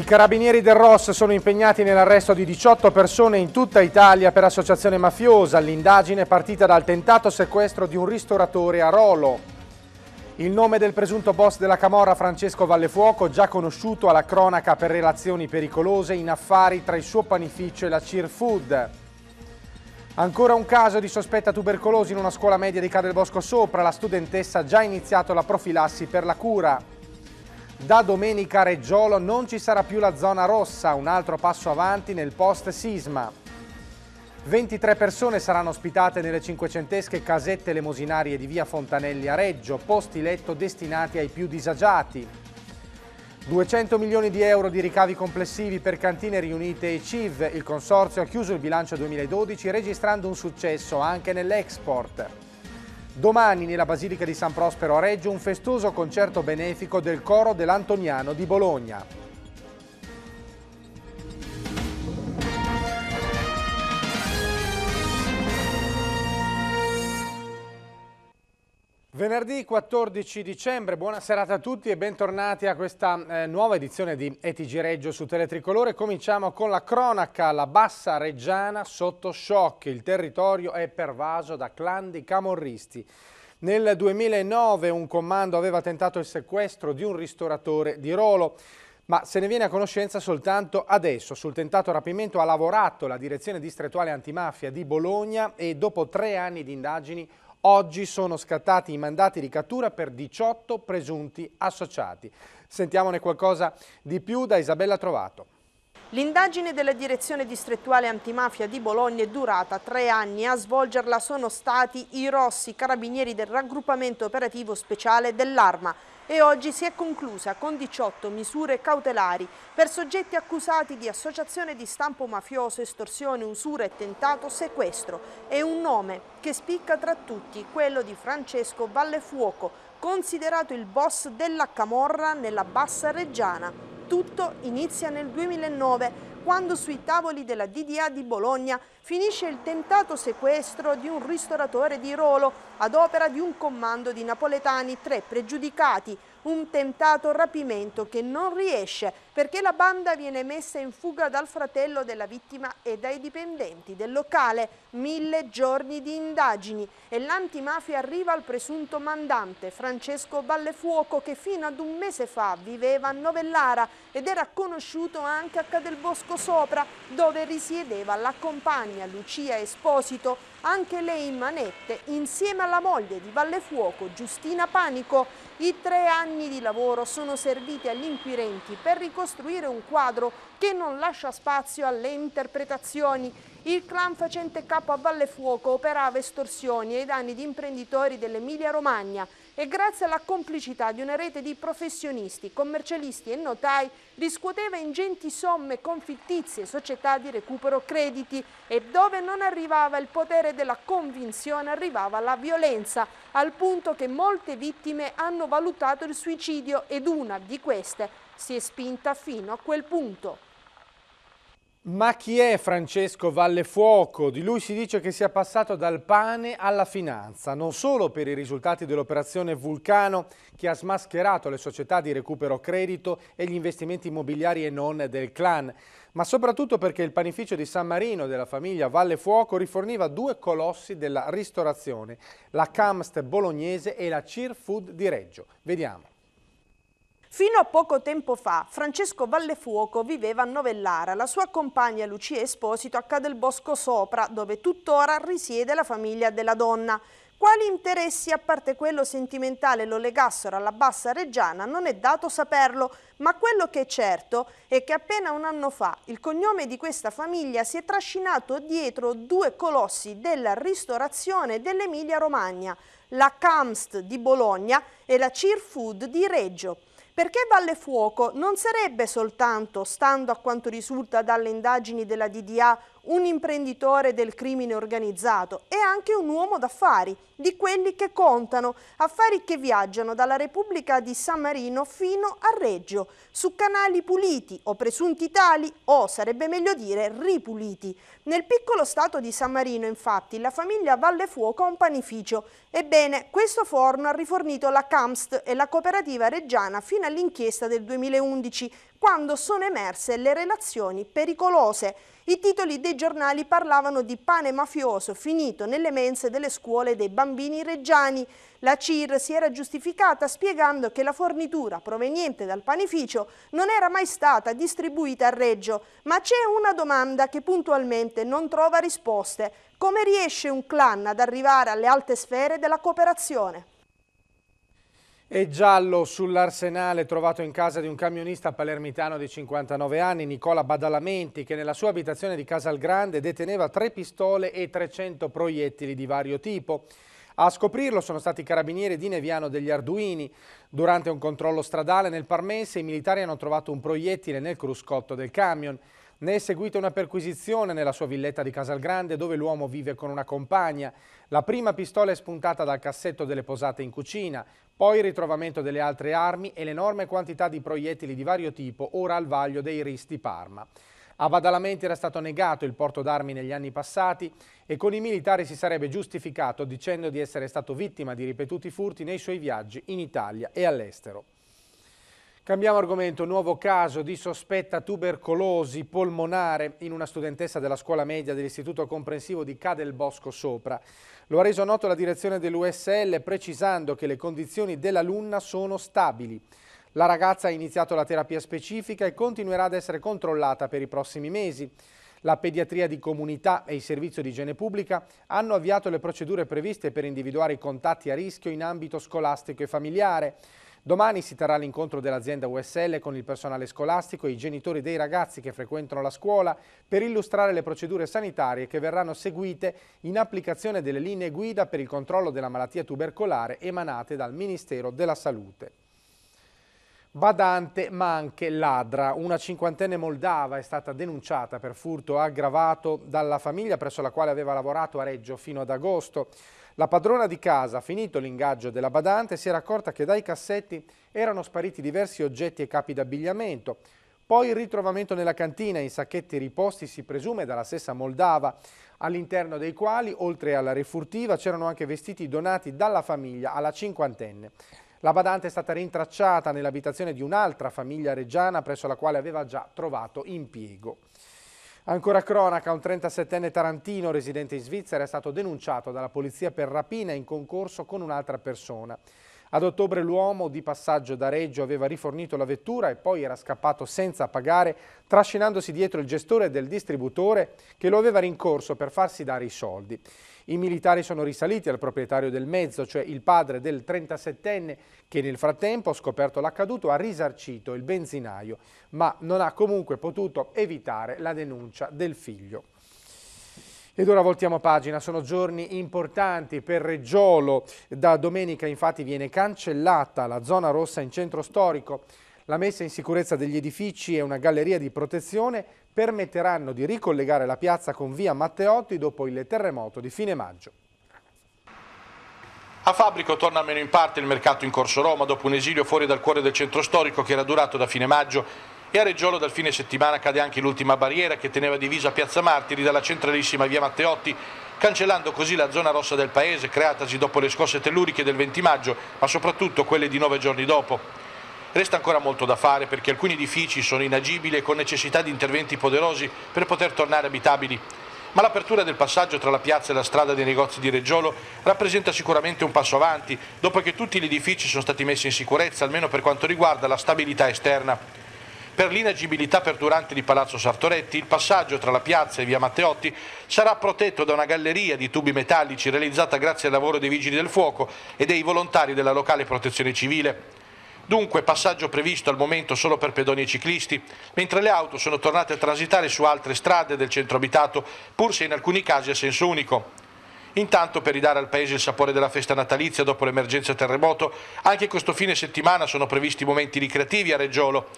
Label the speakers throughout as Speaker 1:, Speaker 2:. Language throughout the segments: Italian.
Speaker 1: I carabinieri del ROS sono impegnati nell'arresto di 18 persone in tutta Italia per associazione mafiosa. L'indagine è partita dal tentato sequestro di un ristoratore a Rolo. Il nome del presunto boss della Camorra Francesco Vallefuoco, già conosciuto alla cronaca per relazioni pericolose in affari tra il suo panificio e la Cheer Food. Ancora un caso di sospetta tubercolosi in una scuola media di Cadelbosco Sopra. La studentessa ha già iniziato la profilassi per la cura. Da domenica a Reggiolo non ci sarà più la zona rossa, un altro passo avanti nel post-sisma. 23 persone saranno ospitate nelle cinquecentesche casette lemosinarie di via Fontanelli a Reggio, posti letto destinati ai più disagiati. 200 milioni di euro di ricavi complessivi per Cantine Riunite e CIV. Il consorzio ha chiuso il bilancio 2012 registrando un successo anche nell'export. Domani nella Basilica di San Prospero a Reggio un festoso concerto benefico del coro dell'Antoniano di Bologna. Venerdì 14 dicembre, buona serata a tutti e bentornati a questa eh, nuova edizione di ETG Reggio su Teletricolore. Cominciamo con la cronaca, la bassa reggiana sotto shock, il territorio è pervaso da clan di camorristi. Nel 2009 un comando aveva tentato il sequestro di un ristoratore di Rolo, ma se ne viene a conoscenza soltanto adesso. Sul tentato rapimento ha lavorato la direzione distrettuale antimafia di Bologna e dopo tre anni di indagini Oggi sono scattati i mandati di cattura per 18 presunti associati. Sentiamone qualcosa di più da Isabella Trovato.
Speaker 2: L'indagine della direzione distrettuale antimafia di Bologna è durata tre anni. A svolgerla sono stati i Rossi, carabinieri del raggruppamento operativo speciale dell'Arma e oggi si è conclusa con 18 misure cautelari per soggetti accusati di associazione di stampo mafioso, estorsione, usura e tentato sequestro. È un nome che spicca tra tutti, quello di Francesco Vallefuoco, considerato il boss della Camorra nella Bassa Reggiana tutto inizia nel 2009 quando sui tavoli della DDA di Bologna finisce il tentato sequestro di un ristoratore di Rolo ad opera di un comando di napoletani, tre pregiudicati, un tentato rapimento che non riesce perché la banda viene messa in fuga dal fratello della vittima e dai dipendenti del locale. Mille giorni di indagini e l'antimafia arriva al presunto mandante Francesco Ballefuoco che fino ad un mese fa viveva a Novellara ed era conosciuto anche a Cadelbosco Sopra dove risiedeva la compagna Lucia Esposito anche lei in manette insieme alla moglie di Vallefuoco, Giustina Panico. I tre anni di lavoro sono serviti agli inquirenti per ricostruire un quadro che non lascia spazio alle interpretazioni. Il clan facente capo a Valle Fuoco operava estorsioni ai danni di imprenditori dell'Emilia Romagna e grazie alla complicità di una rete di professionisti, commercialisti e notai riscuoteva ingenti somme con fittizie società di recupero crediti e dove non arrivava il potere della convinzione arrivava la violenza, al punto che molte vittime hanno valutato il suicidio ed una di queste si è spinta fino a quel punto.
Speaker 1: Ma chi è Francesco Vallefuoco? Di lui si dice che sia passato dal pane alla finanza, non solo per i risultati dell'operazione Vulcano che ha smascherato le società di recupero credito e gli investimenti immobiliari e non del clan, ma soprattutto perché il panificio di San Marino della famiglia Vallefuoco riforniva due colossi della ristorazione, la Camst bolognese e la Cheer Food di Reggio. Vediamo.
Speaker 2: Fino a poco tempo fa Francesco Vallefuoco viveva a Novellara, la sua compagna Lucia Esposito a Bosco Sopra, dove tuttora risiede la famiglia della donna. Quali interessi, a parte quello sentimentale, lo legassero alla bassa reggiana non è dato saperlo, ma quello che è certo è che appena un anno fa il cognome di questa famiglia si è trascinato dietro due colossi della ristorazione dell'Emilia Romagna, la Camst di Bologna e la Cheer Food di Reggio. Perché Valle Fuoco non sarebbe soltanto, stando a quanto risulta dalle indagini della DDA, un imprenditore del crimine organizzato e anche un uomo d'affari, di quelli che contano, affari che viaggiano dalla Repubblica di San Marino fino a Reggio, su canali puliti o presunti tali o, sarebbe meglio dire, ripuliti. Nel piccolo stato di San Marino, infatti, la famiglia Vallefuoco ha un panificio. Ebbene, questo forno ha rifornito la CAMST e la cooperativa reggiana fino all'inchiesta del 2011, quando sono emerse le relazioni pericolose. I titoli dei giornali parlavano di pane mafioso finito nelle mense delle scuole dei bambini reggiani. La CIR si era giustificata spiegando che la fornitura proveniente dal panificio non era mai stata distribuita a Reggio, ma c'è una domanda che puntualmente non trova risposte. Come riesce un clan ad arrivare alle alte sfere della cooperazione?
Speaker 1: E giallo sull'arsenale trovato in casa di un camionista palermitano di 59 anni, Nicola Badalamenti, che nella sua abitazione di Casal Grande deteneva tre pistole e 300 proiettili di vario tipo. A scoprirlo sono stati i carabinieri di Neviano degli Arduini. Durante un controllo stradale nel Parmense i militari hanno trovato un proiettile nel cruscotto del camion. Ne è seguita una perquisizione nella sua villetta di Casalgrande dove l'uomo vive con una compagna. La prima pistola è spuntata dal cassetto delle posate in cucina, poi il ritrovamento delle altre armi e l'enorme quantità di proiettili di vario tipo ora al vaglio dei RIS di Parma. A Badalamenti era stato negato il porto d'armi negli anni passati e con i militari si sarebbe giustificato dicendo di essere stato vittima di ripetuti furti nei suoi viaggi in Italia e all'estero. Cambiamo argomento, nuovo caso di sospetta tubercolosi polmonare in una studentessa della scuola media dell'istituto comprensivo di Cadel Bosco Sopra. Lo ha reso noto la direzione dell'USL precisando che le condizioni dell'alunna sono stabili. La ragazza ha iniziato la terapia specifica e continuerà ad essere controllata per i prossimi mesi. La pediatria di comunità e il servizio di igiene pubblica hanno avviato le procedure previste per individuare i contatti a rischio in ambito scolastico e familiare. Domani si terrà l'incontro dell'azienda USL con il personale scolastico e i genitori dei ragazzi che frequentano la scuola per illustrare le procedure sanitarie che verranno seguite in applicazione delle linee guida per il controllo della malattia tubercolare emanate dal Ministero della Salute. Badante ma anche ladra. Una cinquantenne moldava è stata denunciata per furto aggravato dalla famiglia presso la quale aveva lavorato a Reggio fino ad agosto. La padrona di casa, finito l'ingaggio della badante, si era accorta che dai cassetti erano spariti diversi oggetti e capi d'abbigliamento. Poi il ritrovamento nella cantina in sacchetti riposti, si presume, dalla stessa Moldava, all'interno dei quali, oltre alla refurtiva, c'erano anche vestiti donati dalla famiglia alla cinquantenne. La badante è stata rintracciata nell'abitazione di un'altra famiglia reggiana presso la quale aveva già trovato impiego. Ancora cronaca, un 37enne tarantino residente in Svizzera è stato denunciato dalla polizia per rapina in concorso con un'altra persona. Ad ottobre l'uomo di passaggio da Reggio aveva rifornito la vettura e poi era scappato senza pagare, trascinandosi dietro il gestore del distributore che lo aveva rincorso per farsi dare i soldi. I militari sono risaliti al proprietario del mezzo, cioè il padre del 37enne che nel frattempo, scoperto l'accaduto, ha risarcito il benzinaio, ma non ha comunque potuto evitare la denuncia del figlio. Ed ora voltiamo pagina, sono giorni importanti per Reggiolo, da domenica infatti viene cancellata la zona rossa in centro storico, la messa in sicurezza degli edifici e una galleria di protezione permetteranno di ricollegare la piazza con via Matteotti dopo il terremoto di fine maggio.
Speaker 3: A Fabrico torna almeno in parte il mercato in Corso Roma dopo un esilio fuori dal cuore del centro storico che era durato da fine maggio e a Reggiolo dal fine settimana cade anche l'ultima barriera che teneva divisa Piazza Martiri dalla centralissima via Matteotti, cancellando così la zona rossa del paese creatasi dopo le scosse telluriche del 20 maggio, ma soprattutto quelle di nove giorni dopo. Resta ancora molto da fare perché alcuni edifici sono inagibili e con necessità di interventi poderosi per poter tornare abitabili. Ma l'apertura del passaggio tra la piazza e la strada dei negozi di Reggiolo rappresenta sicuramente un passo avanti, dopo che tutti gli edifici sono stati messi in sicurezza, almeno per quanto riguarda la stabilità esterna. Per l'inagibilità perdurante di Palazzo Sartoretti, il passaggio tra la piazza e via Matteotti sarà protetto da una galleria di tubi metallici realizzata grazie al lavoro dei vigili del fuoco e dei volontari della locale protezione civile. Dunque passaggio previsto al momento solo per pedoni e ciclisti, mentre le auto sono tornate a transitare su altre strade del centro abitato, pur se in alcuni casi a senso unico. Intanto per ridare al paese il sapore della festa natalizia dopo l'emergenza terremoto, anche questo fine settimana sono previsti momenti ricreativi a Reggiolo.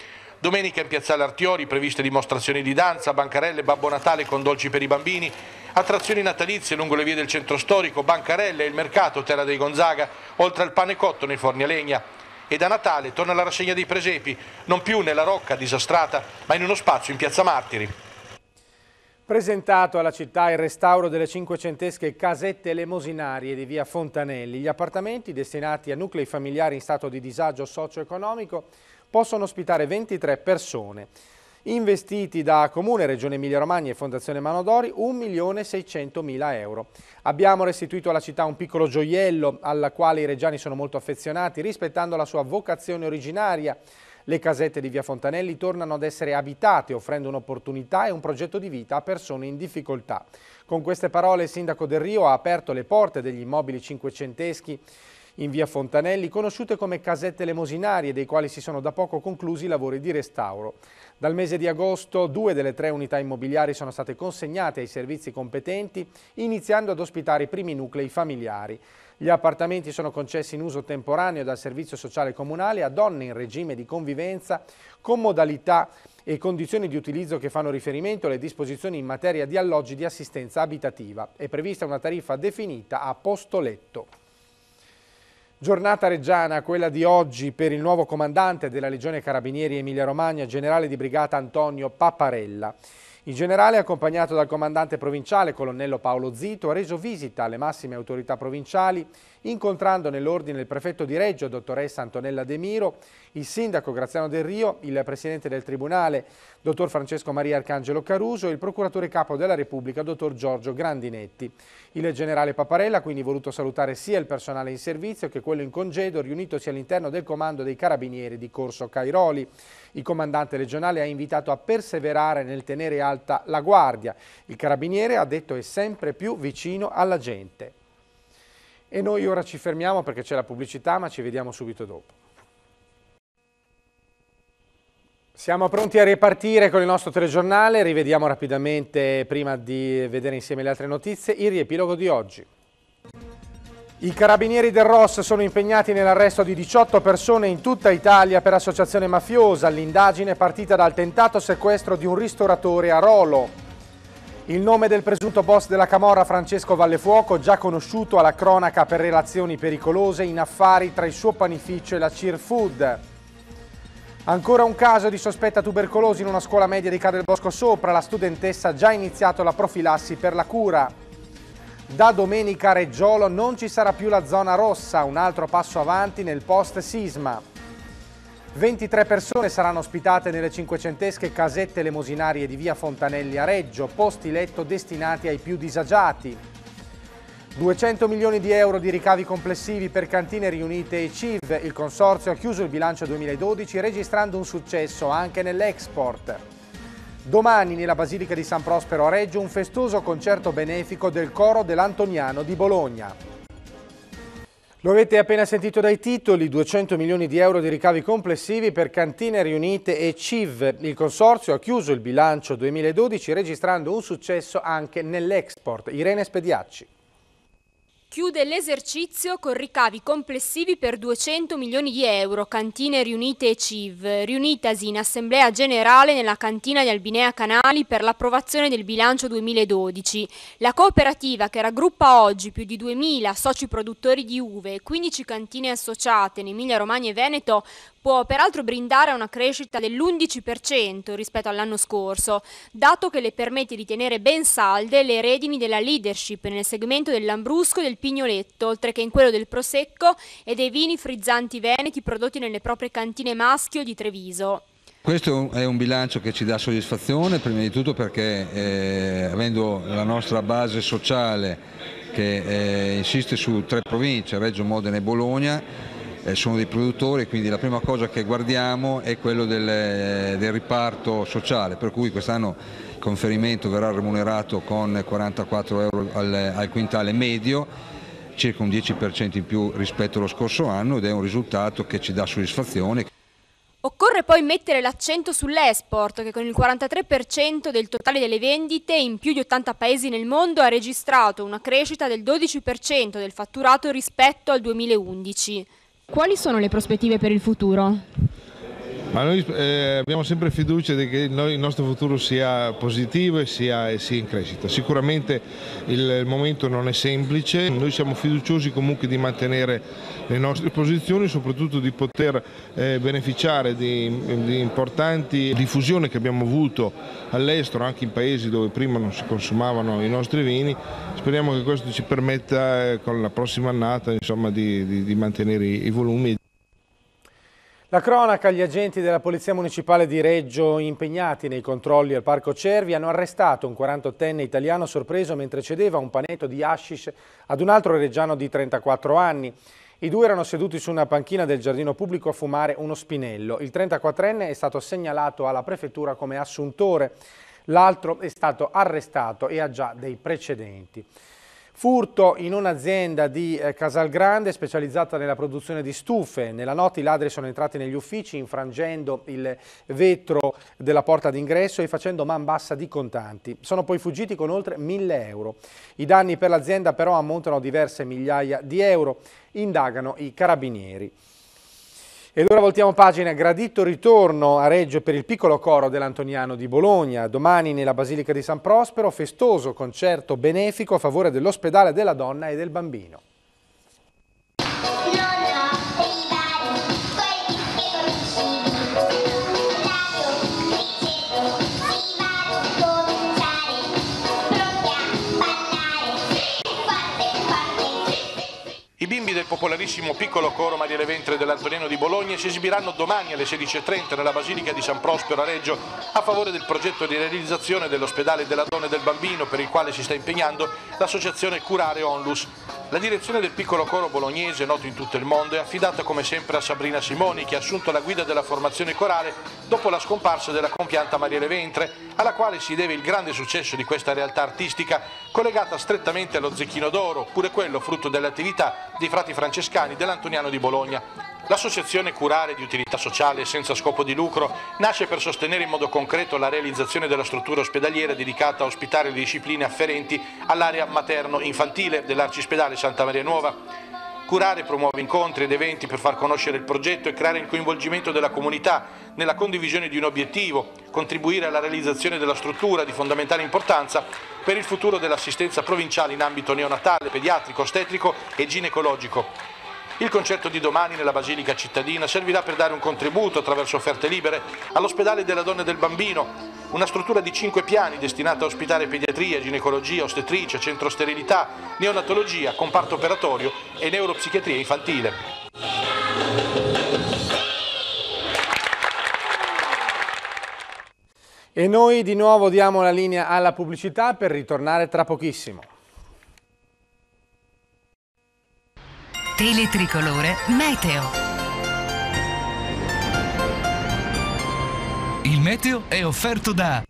Speaker 3: Domenica in Piazzale Artiori previste dimostrazioni di danza, bancarelle, Babbo Natale con dolci per i bambini, attrazioni natalizie lungo le vie del centro storico, bancarelle e il mercato Terra dei Gonzaga, oltre al pane cotto nei forni a legna. E da Natale torna la rassegna dei presepi, non più nella rocca disastrata, ma in uno spazio in Piazza Martiri.
Speaker 1: Presentato alla città il restauro delle cinquecentesche casette elemosinarie di via Fontanelli. Gli appartamenti destinati a nuclei familiari in stato di disagio socio-economico possono ospitare 23 persone. Investiti da Comune, Regione Emilia-Romagna e Fondazione Manodori 1.600.000 euro. Abbiamo restituito alla città un piccolo gioiello al quale i reggiani sono molto affezionati, rispettando la sua vocazione originaria. Le casette di Via Fontanelli tornano ad essere abitate, offrendo un'opportunità e un progetto di vita a persone in difficoltà. Con queste parole il sindaco Del Rio ha aperto le porte degli immobili cinquecenteschi in via Fontanelli, conosciute come casette lemosinarie, dei quali si sono da poco conclusi i lavori di restauro. Dal mese di agosto due delle tre unità immobiliari sono state consegnate ai servizi competenti, iniziando ad ospitare i primi nuclei familiari. Gli appartamenti sono concessi in uso temporaneo dal Servizio Sociale Comunale a donne in regime di convivenza con modalità e condizioni di utilizzo che fanno riferimento alle disposizioni in materia di alloggi di assistenza abitativa. È prevista una tariffa definita a posto letto. Giornata reggiana, quella di oggi per il nuovo comandante della Legione Carabinieri Emilia Romagna, generale di brigata Antonio Papparella. Il generale, accompagnato dal comandante provinciale, colonnello Paolo Zito, ha reso visita alle massime autorità provinciali, incontrando nell'ordine il prefetto di Reggio, dottoressa Antonella De Miro, il sindaco Graziano Del Rio, il presidente del Tribunale, dottor Francesco Maria Arcangelo Caruso e il procuratore capo della Repubblica, dottor Giorgio Grandinetti. Il generale Paparella ha quindi voluto salutare sia il personale in servizio che quello in congedo, riunitosi all'interno del comando dei carabinieri di Corso Cairoli. Il comandante regionale ha invitato a perseverare nel tenere alta la guardia. Il carabiniere ha detto è sempre più vicino alla gente. E noi ora ci fermiamo perché c'è la pubblicità, ma ci vediamo subito dopo. Siamo pronti a ripartire con il nostro telegiornale, rivediamo rapidamente, prima di vedere insieme le altre notizie, il riepilogo di oggi. I carabinieri del ROS sono impegnati nell'arresto di 18 persone in tutta Italia per associazione mafiosa. L'indagine è partita dal tentato sequestro di un ristoratore a Rolo. Il nome del presunto boss della Camorra Francesco Vallefuoco, già conosciuto alla cronaca per relazioni pericolose in affari tra il suo panificio e la Cheer Food. Ancora un caso di sospetta tubercolosi in una scuola media di Cadelbosco Sopra, la studentessa ha già iniziato la profilassi per la cura. Da domenica a Reggiolo non ci sarà più la zona rossa, un altro passo avanti nel post sisma. 23 persone saranno ospitate nelle cinquecentesche casette lemosinarie di via Fontanelli a Reggio, posti letto destinati ai più disagiati. 200 milioni di euro di ricavi complessivi per cantine riunite e CIV. Il consorzio ha chiuso il bilancio 2012 registrando un successo anche nell'export. Domani nella Basilica di San Prospero a Reggio un festoso concerto benefico del coro dell'Antoniano di Bologna. Lo avete appena sentito dai titoli, 200 milioni di euro di ricavi complessivi per Cantine Riunite e CIV. Il consorzio ha chiuso il bilancio 2012 registrando un successo anche nell'export. Irene Spediacci
Speaker 4: chiude l'esercizio con ricavi complessivi per 200 milioni di euro, Cantine Riunite e CIV, riunitasi in assemblea generale nella cantina di Albinea Canali per l'approvazione del bilancio 2012. La cooperativa che raggruppa oggi più di 2000 soci produttori di uve e 15 cantine associate in Emilia Romagna e Veneto può peraltro brindare a una crescita dell'11% rispetto all'anno scorso, dato che le permette di tenere ben salde le redini della leadership nel segmento del Lambrusco e del Pignoletto, oltre che in quello del Prosecco e dei vini frizzanti veneti prodotti nelle proprie cantine maschio di Treviso.
Speaker 3: Questo è un bilancio che ci dà soddisfazione, prima di tutto perché eh, avendo la nostra base sociale che eh, insiste su tre province, Reggio Modena e Bologna, eh, sono dei produttori, quindi la prima cosa che guardiamo è quello del, eh, del riparto sociale, per cui quest'anno il conferimento verrà remunerato con 44 euro al, al quintale medio circa un 10% in più rispetto allo scorso anno ed è un risultato che ci dà soddisfazione.
Speaker 4: Occorre poi mettere l'accento sull'export che con il 43% del totale delle vendite in più di 80 paesi nel mondo ha registrato una crescita del 12% del fatturato rispetto al 2011. Quali sono le prospettive per il futuro?
Speaker 3: Ma noi eh, abbiamo sempre fiducia che il nostro futuro sia positivo e sia, sia, in crescita. Sicuramente il momento non è semplice, noi siamo fiduciosi comunque di mantenere le nostre posizioni, soprattutto di poter eh, beneficiare di, di, importanti diffusioni che abbiamo avuto all'estero, anche in paesi dove prima non si consumavano i nostri vini. Speriamo che questo ci permetta eh, con la prossima annata insomma, di, di, di mantenere i volumi.
Speaker 1: La cronaca, gli agenti della Polizia Municipale di Reggio impegnati nei controlli al Parco Cervi hanno arrestato un 48enne italiano sorpreso mentre cedeva un panetto di hashish ad un altro reggiano di 34 anni. I due erano seduti su una panchina del giardino pubblico a fumare uno spinello. Il 34enne è stato segnalato alla prefettura come assuntore, l'altro è stato arrestato e ha già dei precedenti. Furto in un'azienda di eh, Casalgrande specializzata nella produzione di stufe. Nella notte i ladri sono entrati negli uffici infrangendo il vetro della porta d'ingresso e facendo man bassa di contanti. Sono poi fuggiti con oltre 1000 euro. I danni per l'azienda però ammontano a diverse migliaia di euro. Indagano i carabinieri. Ed ora voltiamo pagina, gradito ritorno a Reggio per il piccolo coro dell'Antoniano di Bologna. Domani nella Basilica di San Prospero, festoso concerto benefico a favore dell'ospedale della donna e del bambino.
Speaker 3: popolarissimo piccolo coro Mariele Ventre dell'Antonino di Bologna si esibiranno domani alle 16.30 nella Basilica di San Prospero a Reggio a favore del progetto di realizzazione dell'ospedale della donna e del bambino per il quale si sta impegnando l'associazione Curare Onlus. La direzione del piccolo coro bolognese, noto in tutto il mondo, è affidata come sempre a Sabrina Simoni, che ha assunto la guida della formazione corale dopo la scomparsa della compianta Maria Leventre, alla quale si deve il grande successo di questa realtà artistica, collegata strettamente allo Zecchino d'Oro, pure quello frutto dell'attività dei frati francescani dell'Antoniano di Bologna. L'associazione Curare di utilità sociale senza scopo di lucro nasce per sostenere in modo concreto la realizzazione della struttura ospedaliera dedicata a ospitare le discipline afferenti all'area materno-infantile dell'Arcispedale Santa Maria Nuova. Curare promuove incontri ed eventi per far conoscere il progetto e creare il coinvolgimento della comunità nella condivisione di un obiettivo, contribuire alla realizzazione della struttura di fondamentale importanza per il futuro dell'assistenza provinciale in ambito neonatale, pediatrico, ostetrico e ginecologico. Il concerto di domani nella Basilica cittadina servirà per dare un contributo attraverso offerte libere all'ospedale della donna e del bambino, una struttura di 5 piani destinata a ospitare pediatria, ginecologia, ostetricia, centro sterilità, neonatologia, comparto operatorio e neuropsichiatria infantile.
Speaker 1: E noi di nuovo diamo la linea alla pubblicità per ritornare tra pochissimo.
Speaker 3: Teletricolore Meteo. Il meteo è offerto da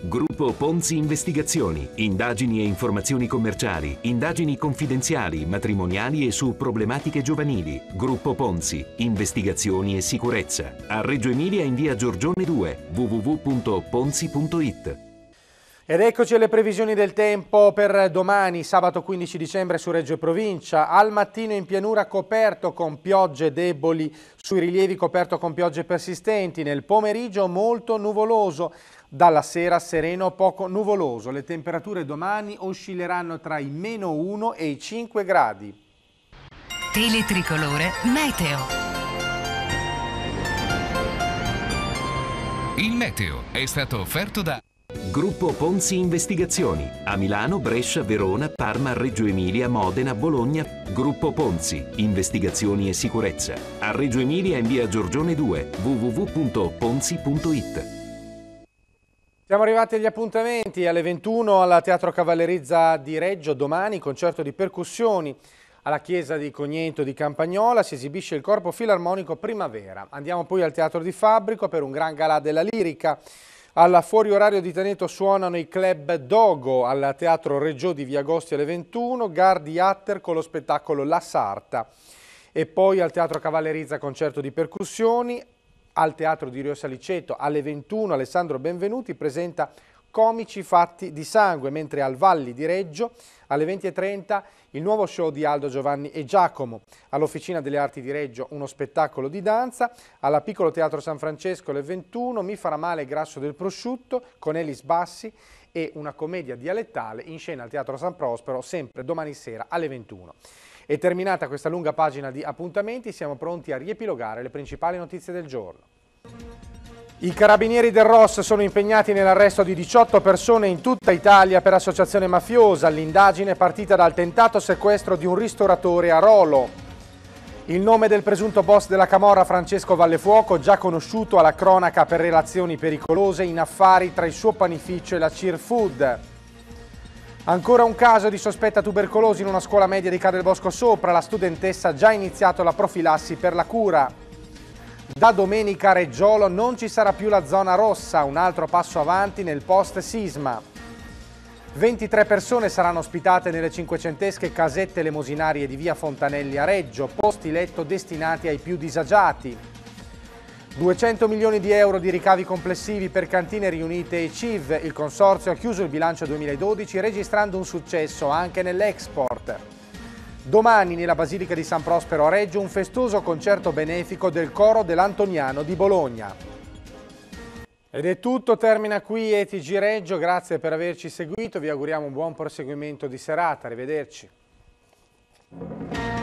Speaker 3: Gruppo Ponzi Investigazioni, indagini e informazioni commerciali, indagini confidenziali, matrimoniali e su problematiche giovanili. Gruppo Ponzi, investigazioni e sicurezza. A Reggio Emilia in via Giorgione 2, www.ponzi.it.
Speaker 1: Ed eccoci alle previsioni del tempo per domani, sabato 15 dicembre su Reggio e Provincia. Al mattino in pianura coperto con piogge deboli, sui rilievi coperto con piogge persistenti. Nel pomeriggio molto nuvoloso, dalla sera sereno poco nuvoloso. Le temperature domani oscilleranno tra i meno 1 e i 5 gradi.
Speaker 3: Teletricolore Meteo. Il meteo è stato offerto da... Gruppo Ponzi Investigazioni a Milano, Brescia, Verona, Parma, Reggio Emilia, Modena, Bologna. Gruppo Ponzi Investigazioni e Sicurezza a Reggio Emilia in via Giorgione 2 www.ponzi.it.
Speaker 1: Siamo arrivati agli appuntamenti alle 21 alla Teatro Cavallerizza di Reggio, domani concerto di percussioni alla chiesa di Cognento di Campagnola si esibisce il corpo filarmonico Primavera. Andiamo poi al Teatro di Fabbrico per un gran galà della lirica. Alla fuori orario di Taneto suonano i club Dogo al Teatro Reggio di Via Agosti alle 21, Gardi Atter con lo spettacolo La Sarta e poi al Teatro Cavallerizza concerto di percussioni, al Teatro di Rio Saliceto alle 21 Alessandro Benvenuti presenta comici fatti di sangue, mentre al Valli di Reggio alle 20.30 il nuovo show di Aldo Giovanni e Giacomo, all'Officina delle Arti di Reggio uno spettacolo di danza, alla Piccolo Teatro San Francesco alle 21 Mi farà male grasso del prosciutto con Elis Bassi e una commedia dialettale in scena al Teatro San Prospero sempre domani sera alle 21. E terminata questa lunga pagina di appuntamenti siamo pronti a riepilogare le principali notizie del giorno. I carabinieri del ROS sono impegnati nell'arresto di 18 persone in tutta Italia per associazione mafiosa. L'indagine è partita dal tentato sequestro di un ristoratore a Rolo. Il nome del presunto boss della Camorra Francesco Vallefuoco, già conosciuto alla cronaca per relazioni pericolose in affari tra il suo panificio e la Cheer Food. Ancora un caso di sospetta tubercolosi in una scuola media di Cadelbosco Sopra. La studentessa ha già iniziato la profilassi per la cura. Da domenica a Reggiolo non ci sarà più la zona rossa, un altro passo avanti nel post sisma. 23 persone saranno ospitate nelle cinquecentesche casette lemosinarie di via Fontanelli a Reggio, posti letto destinati ai più disagiati. 200 milioni di euro di ricavi complessivi per cantine riunite e CIV, il consorzio ha chiuso il bilancio 2012 registrando un successo anche nell'export. Domani nella Basilica di San Prospero a Reggio un festoso concerto benefico del coro dell'Antoniano di Bologna. Ed è tutto, termina qui ETG Reggio, grazie per averci seguito, vi auguriamo un buon proseguimento di serata, arrivederci.